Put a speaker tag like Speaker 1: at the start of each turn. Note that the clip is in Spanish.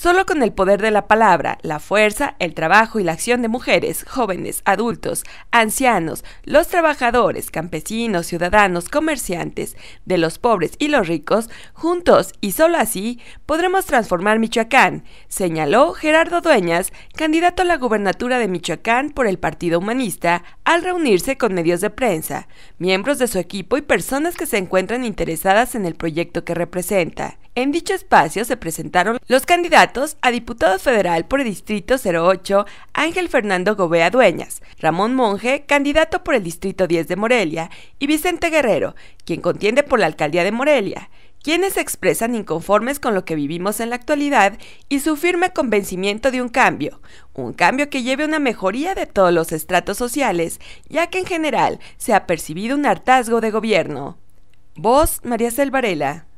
Speaker 1: Solo con el poder de la palabra, la fuerza, el trabajo y la acción de mujeres, jóvenes, adultos, ancianos, los trabajadores, campesinos, ciudadanos, comerciantes, de los pobres y los ricos, juntos y solo así podremos transformar Michoacán, señaló Gerardo Dueñas, candidato a la gubernatura de Michoacán por el Partido Humanista, al reunirse con medios de prensa, miembros de su equipo y personas que se encuentran interesadas en el proyecto que representa. En dicho espacio se presentaron los candidatos a diputado federal por el Distrito 08, Ángel Fernando Gobea Dueñas, Ramón Monge, candidato por el Distrito 10 de Morelia, y Vicente Guerrero, quien contiende por la alcaldía de Morelia quienes expresan inconformes con lo que vivimos en la actualidad y su firme convencimiento de un cambio, un cambio que lleve una mejoría de todos los estratos sociales, ya que en general se ha percibido un hartazgo de gobierno. Voz María Selvarela.